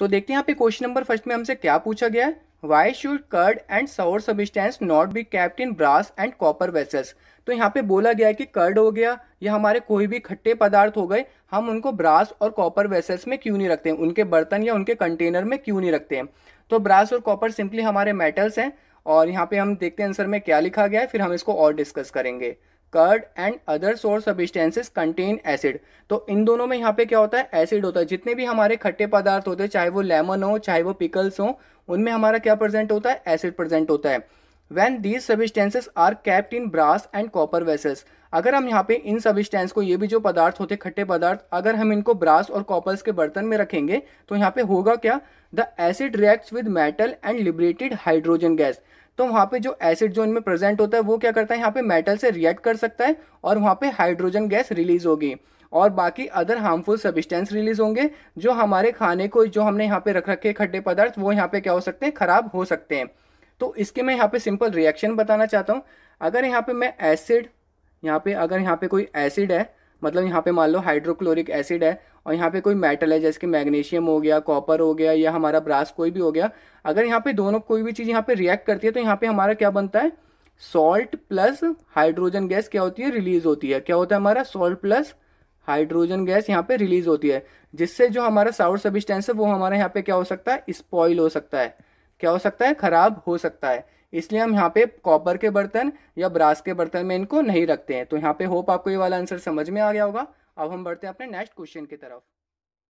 तो देखते हैं यहाँ पे क्वेश्चन नंबर फर्स्ट में हमसे क्या पूछा गया है why should curd and sour substances not be kept in brass and copper vessels तो यहाँ पे बोला गया है कि कर्ड हो गया या हमारे कोई भी खट्टे पदार्थ हो गए हम उनको ब्रास और कॉपर वेसल्स में क्यों नहीं रखते हैं उनके बर्तन या उनके कंटेनर में क्यों नहीं रखते हैं तो ब्रास और कॉपर सिंपली हमारे मेटल्स हैं और यहाँ पे हम देखते हैं आंसर में क्या लिखा गया है फिर हम इसको और डिस्कस करेंगे curd and other sour substances contain acid तो इन दोनों में यहाँ पे क्या होता है एसिड होता है जितने भी हमारे खट्टे पदार्थ होते हैं चाहे वो लेमन हो चाहे वो पिकल्स हो उनमें हमारा क्या प्रेजेंट होता है एसिड प्रेजेंट होता है when these substances are kept in brass and copper vessels अगर हम यहाँ पे इन सबिस्टेंस को ये भी जो पदार्थ होते खट्टे पदार्थ अगर हम इनको ब्रास और कॉपर्स के बर्तन में रखेंगे तो यहाँ पे होगा क्या the acid reacts with metal and liberated hydrogen gas तो वहाँ पे जो एसिड जो इनमें प्रेजेंट होता है वो क्या करता है यहाँ पे मेटल से रिएक्ट कर सकता है और वहाँ पे हाइड्रोजन गैस रिलीज होगी और बाकी अदर हार्मफुल सबिस्टेंस रिलीज होंगे जो हमारे खाने को जो हमने यहाँ पे रख रखे खट्टे पदार्थ वो यहाँ पे क्या हो सकते हैं खराब हो सकते हैं तो इसके मैं यहाँ पे सिंपल रिएक्शन बताना चाहता हूँ अगर यहाँ पे मैं एसिड यहाँ पे अगर यहाँ पे कोई एसिड है मतलब यहाँ पे मान लो हाइड्रोक्लोरिक एसिड है और यहाँ पे कोई मेटल है जैसे कि मैग्नीशियम हो गया कॉपर हो गया या हमारा ब्रास कोई भी हो गया अगर यहाँ पे दोनों कोई भी चीज़ यहाँ पे रिएक्ट करती है तो यहाँ पे हमारा क्या बनता है सॉल्ट प्लस हाइड्रोजन गैस क्या होती है रिलीज होती है क्या होता है हमारा सॉल्ट प्लस हाइड्रोजन गैस यहाँ पे रिलीज होती है जिससे जो हमारा साउथ सबिस्टेंस है वो हमारे यहाँ पे क्या हो सकता है स्पॉइल हो सकता है क्या हो सकता है खराब हो सकता है इसलिए हम यहाँ पे कॉपर के बर्तन या ब्रास के बर्तन में इनको नहीं रखते हैं तो यहाँ पे होप आपको ये वाला आंसर समझ में आ गया होगा अब हम बढ़ते हैं अपने नेक्स्ट क्वेश्चन की तरफ